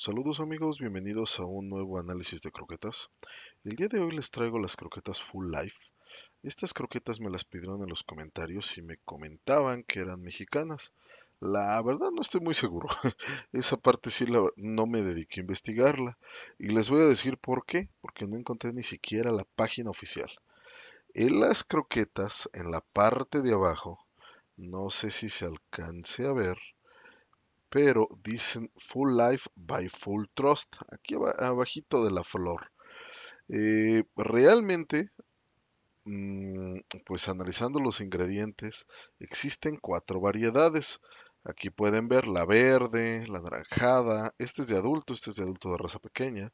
Saludos amigos, bienvenidos a un nuevo análisis de croquetas. El día de hoy les traigo las croquetas Full Life. Estas croquetas me las pidieron en los comentarios y me comentaban que eran mexicanas. La verdad no estoy muy seguro. Esa parte sí la, no me dediqué a investigarla. Y les voy a decir por qué, porque no encontré ni siquiera la página oficial. En las croquetas, en la parte de abajo, no sé si se alcance a ver, pero dicen Full Life by Full Trust, aquí abajito de la flor. Eh, realmente, mm, pues analizando los ingredientes, existen cuatro variedades. Aquí pueden ver la verde, la naranjada, este es de adulto, este es de adulto de raza pequeña,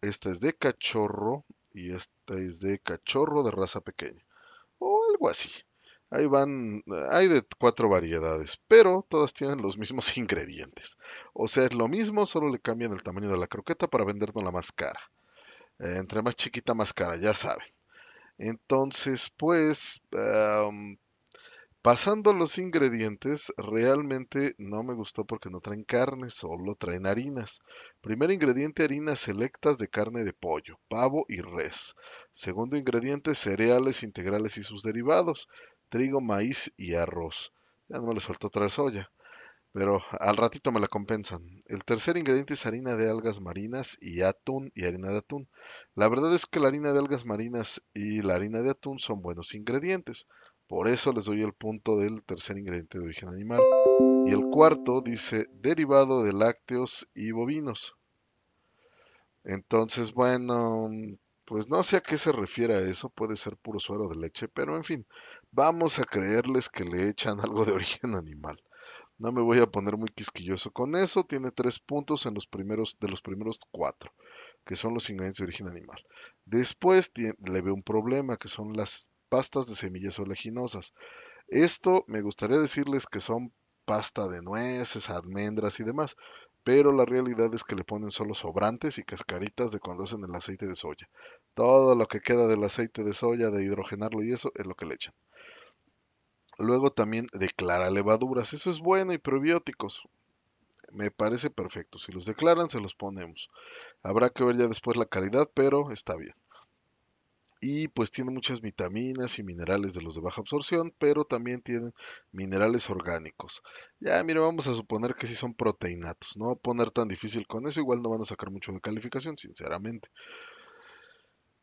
esta es de cachorro y esta es de cachorro de raza pequeña, o algo así. Ahí van, hay de cuatro variedades, pero todas tienen los mismos ingredientes. O sea, es lo mismo, solo le cambian el tamaño de la croqueta para vendernos la más cara. entre más chiquita, más cara, ya saben. Entonces, pues, pasando pasando los ingredientes, realmente no me gustó porque no traen carne, solo traen harinas. Primer ingrediente, harinas selectas de carne de pollo, pavo y res. Segundo ingrediente, cereales integrales y sus derivados trigo, maíz y arroz. Ya no me les faltó otra soya, pero al ratito me la compensan. El tercer ingrediente es harina de algas marinas y atún y harina de atún. La verdad es que la harina de algas marinas y la harina de atún son buenos ingredientes. Por eso les doy el punto del tercer ingrediente de origen animal. Y el cuarto dice derivado de lácteos y bovinos. Entonces, bueno, pues no sé a qué se refiere a eso, puede ser puro suero de leche, pero en fin, vamos a creerles que le echan algo de origen animal. No me voy a poner muy quisquilloso con eso, tiene tres puntos en los primeros, de los primeros cuatro, que son los ingredientes de origen animal. Después le veo un problema, que son las pastas de semillas oleaginosas. Esto me gustaría decirles que son pasta de nueces, almendras y demás, pero la realidad es que le ponen solo sobrantes y cascaritas de cuando hacen el aceite de soya. Todo lo que queda del aceite de soya, de hidrogenarlo y eso, es lo que le echan. Luego también declara levaduras, eso es bueno, y probióticos. Me parece perfecto, si los declaran se los ponemos. Habrá que ver ya después la calidad, pero está bien y pues tiene muchas vitaminas y minerales de los de baja absorción, pero también tienen minerales orgánicos. Ya, mire, vamos a suponer que sí son proteinatos, no voy a poner tan difícil con eso, igual no van a sacar mucho de calificación, sinceramente.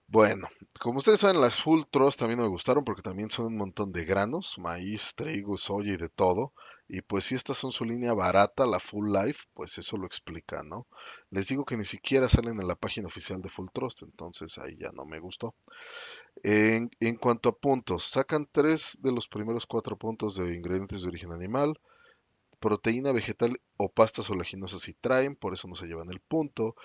Bueno, como ustedes saben, las full Trust también me gustaron porque también son un montón de granos, maíz, trigo, soya y de todo. Y pues si estas son su línea barata, la Full Life, pues eso lo explica, ¿no? Les digo que ni siquiera salen en la página oficial de Full Trust, entonces ahí ya no me gustó. En, en cuanto a puntos, sacan tres de los primeros cuatro puntos de ingredientes de origen animal, proteína vegetal o pastas oleaginosas y traen, por eso no se llevan el punto.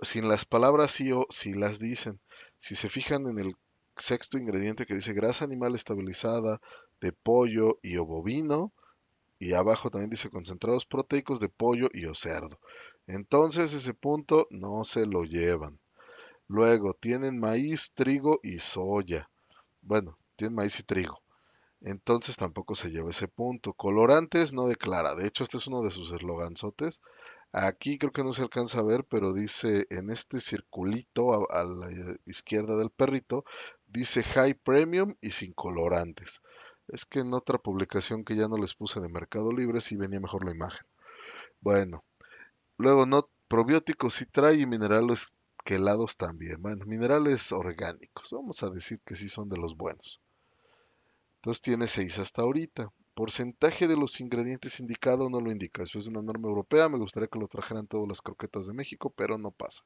Sin las palabras sí o sí las dicen. Si se fijan en el sexto ingrediente que dice grasa animal estabilizada de pollo y o bovino, y abajo también dice concentrados proteicos de pollo y o cerdo. Entonces ese punto no se lo llevan. Luego tienen maíz, trigo y soya. Bueno, tienen maíz y trigo. Entonces tampoco se lleva ese punto. Colorantes no declara. De hecho, este es uno de sus esloganzotes. Aquí creo que no se alcanza a ver, pero dice en este circulito a, la izquierda del perrito, dice High Premium y sin colorantes. Es que en otra publicación que ya no les puse de Mercado Libre sí venía mejor la imagen. Bueno, luego no probióticos sí trae y minerales quelados también. Bueno, minerales orgánicos. Vamos a decir que sí son de los buenos. Entonces tiene 6 hasta ahorita. Porcentaje de los ingredientes indicado no lo indica. Eso es una norma europea. Me gustaría que lo trajeran todas las croquetas de México, pero no pasa.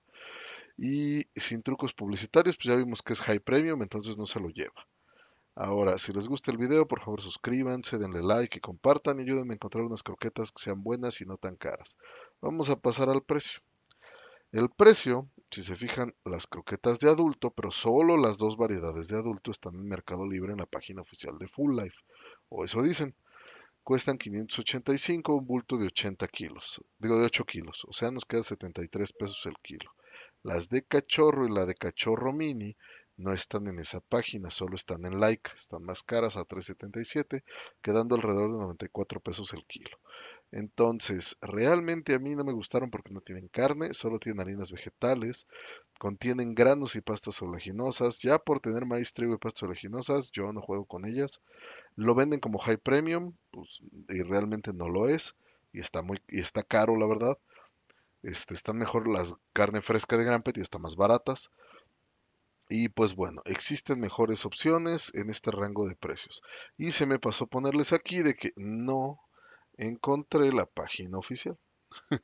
Y sin trucos publicitarios, pues ya vimos que es High Premium, entonces no se lo lleva. Ahora, si les gusta el video, por favor suscríbanse, denle like y compartan y ayúdenme a encontrar unas croquetas que sean buenas y no tan caras. Vamos a pasar al precio. El precio si se fijan, las croquetas de adulto, pero solo las dos variedades de adulto están en Mercado Libre en la página oficial de Full Life, o eso dicen. Cuestan 585, un bulto de 80 kilos, digo de 8 kilos, o sea, nos queda 73 pesos el kilo. Las de cachorro y la de cachorro mini no están en esa página, solo están en Like, están más caras a 3.77, quedando alrededor de 94 pesos el kilo. Entonces, realmente a mí no me gustaron porque no tienen carne, solo tienen harinas vegetales, contienen granos y pastas oleaginosas. Ya por tener maíz, trigo y pastas oleaginosas, yo no juego con ellas. Lo venden como high premium, pues, y realmente no lo es, y está muy y está caro, la verdad. Este, están mejor las carne fresca de Grampet y están más baratas. Y pues bueno, existen mejores opciones en este rango de precios. Y se me pasó ponerles aquí de que no encontré la página oficial.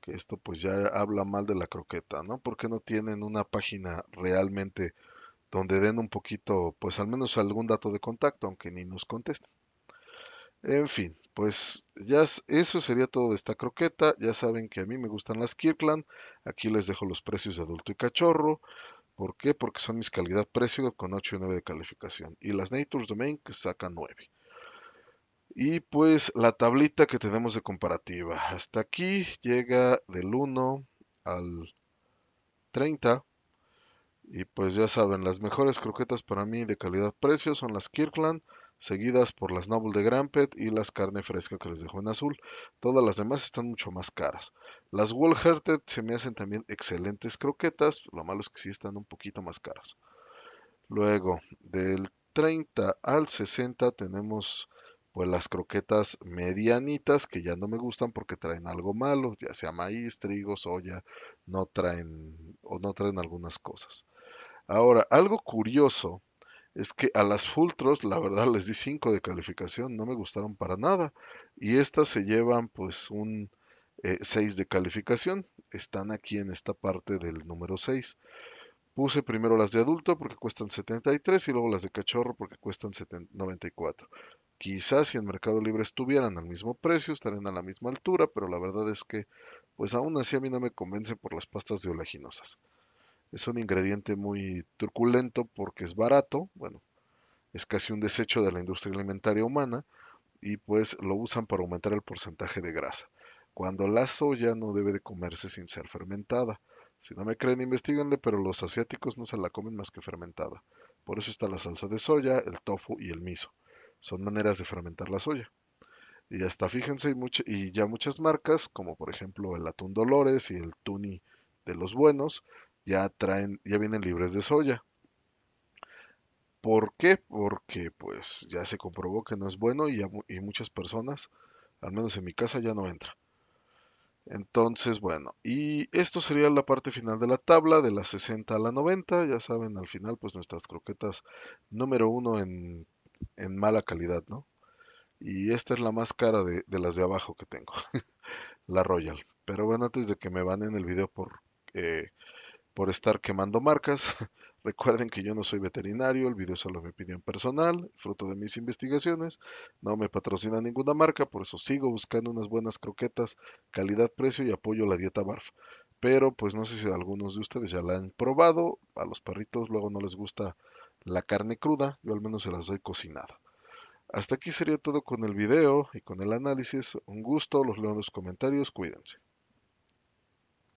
que esto pues ya habla mal de la croqueta, ¿no? Porque no tienen una página realmente donde den un poquito, pues al menos algún dato de contacto, aunque ni nos contesten. En fin, pues ya eso sería todo de esta croqueta. Ya saben que a mí me gustan las Kirkland. Aquí les dejo los precios de adulto y cachorro. ¿Por qué? Porque son mis calidad-precio con 8 y 9 de calificación. Y las Nature's Domain que sacan 9. Y pues la tablita que tenemos de comparativa. Hasta aquí llega del 1 al 30. Y pues ya saben, las mejores croquetas para mí de calidad-precio son las Kirkland, seguidas por las Noble de Grampet y las carne fresca que les dejo en azul. Todas las demás están mucho más caras. Las Wolherted se me hacen también excelentes croquetas, lo malo es que sí están un poquito más caras. Luego, del 30 al 60 tenemos pues las croquetas medianitas que ya no me gustan porque traen algo malo, ya sea maíz, trigo, soya, no traen o no traen algunas cosas. Ahora, algo curioso es que a las Fultros la verdad les di 5 de calificación, no me gustaron para nada y estas se llevan pues un 6 eh, de calificación, están aquí en esta parte del número 6. Puse primero las de adulto porque cuestan 73 y luego las de cachorro porque cuestan 94. Quizás si en Mercado Libre estuvieran al mismo precio, estarían a la misma altura, pero la verdad es que, pues aún así a mí no me convence por las pastas de oleaginosas. Es un ingrediente muy truculento porque es barato, bueno, es casi un desecho de la industria alimentaria humana y pues lo usan para aumentar el porcentaje de grasa, cuando la soya no debe de comerse sin ser fermentada. Si no me creen, investiguenle, pero los asiáticos no se la comen más que fermentada. Por eso está la salsa de soya, el tofu y el miso. Son maneras de fermentar la soya. Y ya está, fíjense, y, y ya muchas marcas, como por ejemplo el atún Dolores y el Tuni de los buenos, ya traen, ya vienen libres de soya. ¿Por qué? Porque pues ya se comprobó que no es bueno y, y muchas personas, al menos en mi casa, ya no entra. Entonces, bueno, y esto sería la parte final de la tabla, de la 60 a la 90. Ya saben, al final, pues nuestras croquetas número uno en en mala calidad, ¿no? Y esta es la más cara de, las de abajo que tengo, la Royal. Pero bueno, antes de que me banen el video por, eh, por estar quemando marcas, recuerden que yo no soy veterinario, el video solo me pidió en personal, fruto de mis investigaciones, no me patrocina ninguna marca, por eso sigo buscando unas buenas croquetas, calidad, precio y apoyo la dieta BARF pero pues no sé si algunos de ustedes ya la han probado. A los perritos luego no les gusta la carne cruda, yo al menos se las doy cocinada. Hasta aquí sería todo con el video y con el análisis. Un gusto, los leo en los comentarios, cuídense.